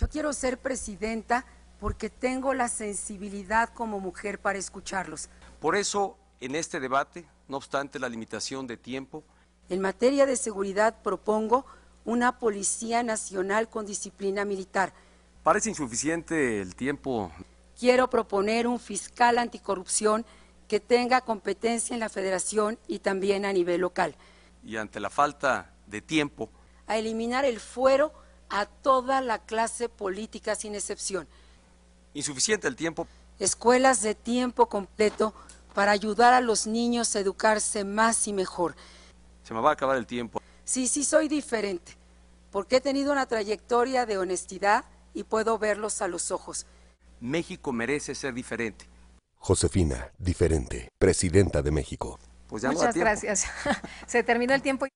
Yo quiero ser presidenta porque tengo la sensibilidad como mujer para escucharlos. Por eso, en este debate, no obstante la limitación de tiempo, en materia de seguridad propongo una Policía Nacional con disciplina militar. Parece insuficiente el tiempo. Quiero proponer un fiscal anticorrupción que tenga competencia en la federación y también a nivel local. Y ante la falta de tiempo. A eliminar el fuero a toda la clase política sin excepción. Insuficiente el tiempo. Escuelas de tiempo completo para ayudar a los niños a educarse más y mejor. Se me va a acabar el tiempo. Sí, sí, soy diferente, porque he tenido una trayectoria de honestidad y puedo verlos a los ojos. México merece ser diferente. Josefina, diferente, presidenta de México. Pues Muchas gracias. Se terminó el tiempo.